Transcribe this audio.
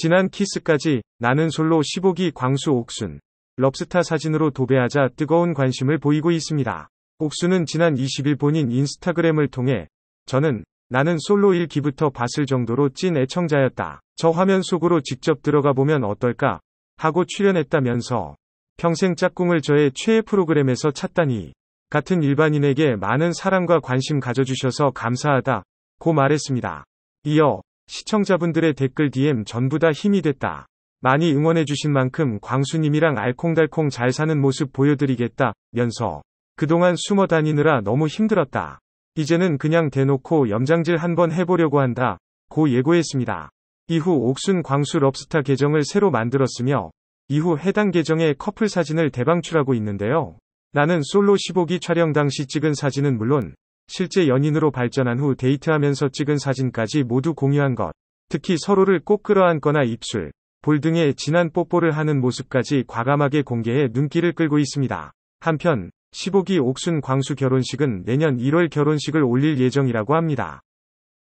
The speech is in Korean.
지난 키스까지 나는 솔로 15기 광수 옥순. 럽스타 사진으로 도배하자 뜨거운 관심을 보이고 있습니다. 옥수는 지난 20일 본인 인스타그램을 통해 저는 나는 솔로 1기부터 봤을 정도로 찐 애청자였다. 저 화면 속으로 직접 들어가 보면 어떨까 하고 출연했다면서 평생 짝꿍을 저의 최애 프로그램에서 찾다니 같은 일반인에게 많은 사랑과 관심 가져주셔서 감사하다 고 말했습니다. 이어 시청자분들의 댓글 DM 전부 다 힘이 됐다. 많이 응원해주신 만큼 광수님이랑 알콩달콩 잘 사는 모습 보여드리겠다, 면서. 그동안 숨어 다니느라 너무 힘들었다. 이제는 그냥 대놓고 염장질 한번 해보려고 한다. 고 예고했습니다. 이후 옥순 광수 럽스타 계정을 새로 만들었으며, 이후 해당 계정에 커플 사진을 대방출하고 있는데요. 나는 솔로 15기 촬영 당시 찍은 사진은 물론, 실제 연인으로 발전한 후 데이트하면서 찍은 사진까지 모두 공유한 것. 특히 서로를 꼭 끌어안거나 입술, 볼 등의 진한 뽀뽀를 하는 모습까지 과감하게 공개해 눈길을 끌고 있습니다. 한편, 15기 옥순 광수 결혼식은 내년 1월 결혼식을 올릴 예정이라고 합니다.